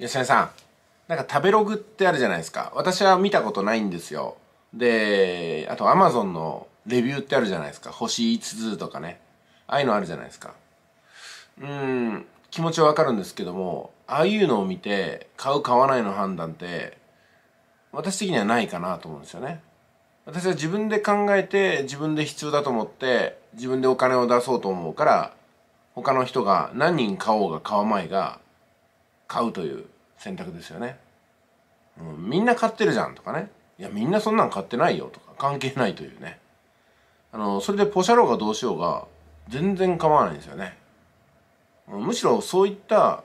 吉根さんなんか食べログってあるじゃないですか私は見たことないんですよであとアマゾンのレビューってあるじゃないですか星5つとかねああいうのあるじゃないですかうん気持ちはわかるんですけどもああいうのを見て買う買わないの判断って私的にはないかなと思うんですよね私は自分で考えて自分で必要だと思って自分でお金を出そうと思うから他の人が何人買おうが買わまいが買うという選択ですよね、うん、みんな買ってるじゃんとかねいやみんなそんなん買ってないよとか関係ないというねあのそれでポシャろうがどうしようが全然構わないんですよねむしろそういった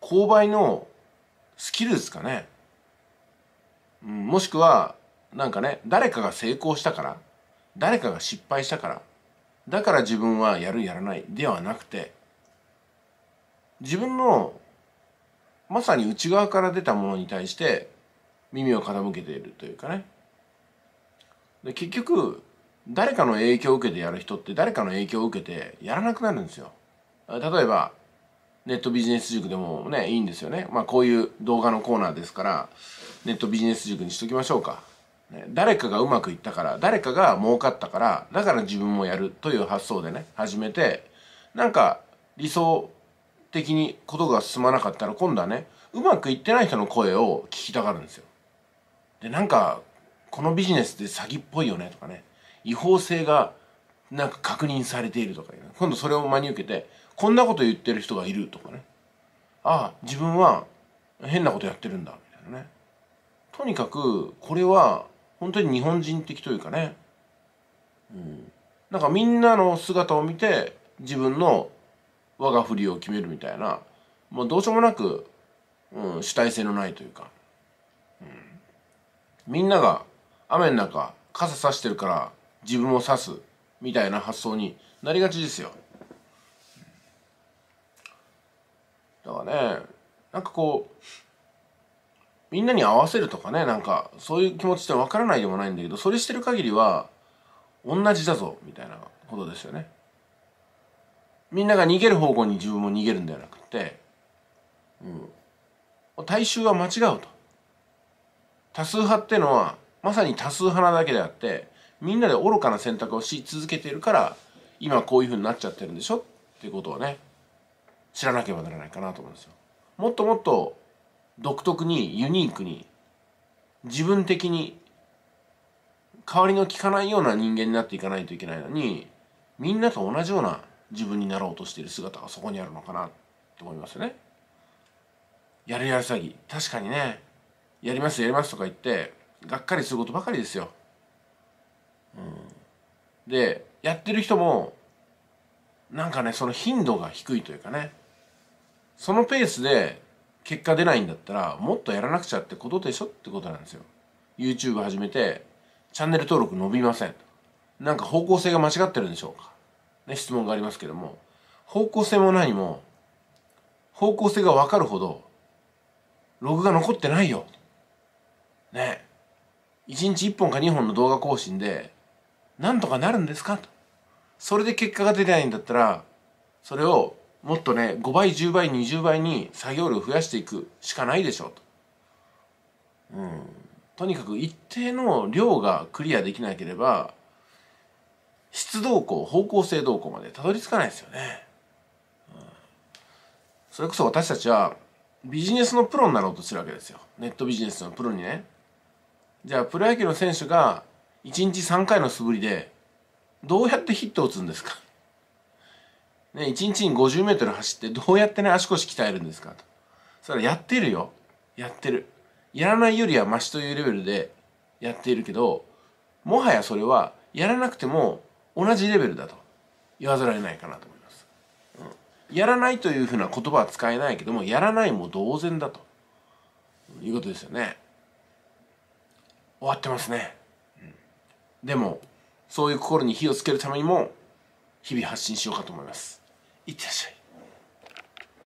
購買のスキルですかね、うん、もしくはなんかね誰かが成功したから誰かが失敗したからだから自分はやるやらないではなくて自分のまさに内側から出たものに対して耳を傾けているというかねで結局誰かの影響を受けてやる人って誰かの影響を受けてやらなくなるんですよ例えばネットビジネス塾でもねいいんですよねまあこういう動画のコーナーですからネットビジネス塾にしときましょうか、ね、誰かがうまくいったから誰かが儲かったからだから自分もやるという発想でね始めてなんか理想的にことが進まなかったら今度はねうまくいってない人の声を聞きたがるんですよ。でなんかこのビジネスって詐欺っぽいよねとかね違法性がなんか確認されているとか、ね、今度それを真に受けてこんなこと言ってる人がいるとかねああ自分は変なことやってるんだみたいなねとにかくこれは本当に日本人的というかね、うん、なんかみんなの姿を見て自分の我が振りを決めるみたいなもうどうしようもなく、うん、主体性のないというか、うん、みんなが雨の中傘さしてるから自分をさすみたいな発想になりがちですよ。だからねなんかこうみんなに合わせるとかねなんかそういう気持ちってわからないでもないんだけどそれしてる限りは同じだぞみたいなことですよね。みんなが逃げる方向に自分も逃げるんではなくて、うん、大衆は間違うと多数派ってのはまさに多数派なだけであってみんなで愚かな選択をし続けているから今こういうふうになっちゃってるんでしょっていうことをね知らなければならないかなと思うんですよ。もっともっと独特にユニークに自分的に代わりの効かないような人間になっていかないといけないのにみんなと同じような自分になろうとしている姿がそこにあるのかなって思いますよね。やるやる詐欺確かにねやりますやりますとか言ってがっかりすることばかりですよ。うん、でやってる人もなんかねその頻度が低いというかねそのペースで結果出ないんだったらもっとやらなくちゃってことでしょってことなんですよ。YouTube 始めてチャンネル登録伸びません。なんか方向性が間違ってるんでしょうか。ね、質問がありますけども方向性も何も方向性が分かるほどログが残ってないよ。ね1日1本か2本の動画更新でなんとかなるんですかと。それで結果が出ないんだったらそれをもっとね5倍10倍20倍に作業量増やしていくしかないでしょうと。うん、とにかく一定の量がクリアできなければ質動向方向性動向までたどり着かないですよね、うん、それこそ私たちはビジネスのプロになろうとするわけですよネットビジネスのプロにねじゃあプロ野球の選手が1日3回の素振りでどうやってヒットを打つんですか、ね、1日に 50m 走ってどうやってね足腰鍛えるんですかとそれはやってるよやってるやらないよりはマシというレベルでやっているけどもはやそれはやらなくても同じレベルだと言わざるを得ないかなと思います、うん、やらないというふうな言葉は使えないけどもやらないも同然だということですよね終わってますね、うん、でもそういう心に火をつけるためにも日々発信しようかと思いますいってらっしゃい